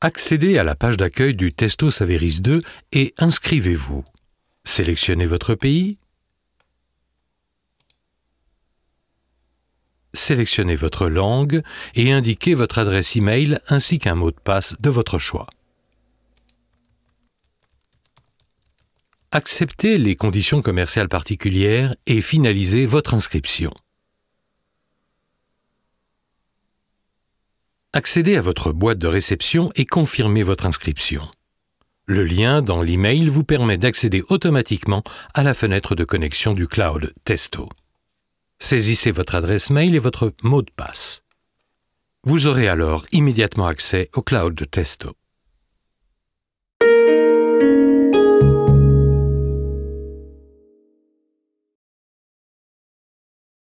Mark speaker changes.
Speaker 1: accédez à la page d'accueil du Testo Saveris 2 et inscrivez-vous. Sélectionnez votre pays. Sélectionnez votre langue et indiquez votre adresse e-mail ainsi qu'un mot de passe de votre choix. Acceptez les conditions commerciales particulières et finalisez votre inscription. accédez à votre boîte de réception et confirmez votre inscription. Le lien dans l'email vous permet d'accéder automatiquement à la fenêtre de connexion du cloud Testo. Saisissez votre adresse mail et votre mot de passe. Vous aurez alors immédiatement accès au cloud Testo.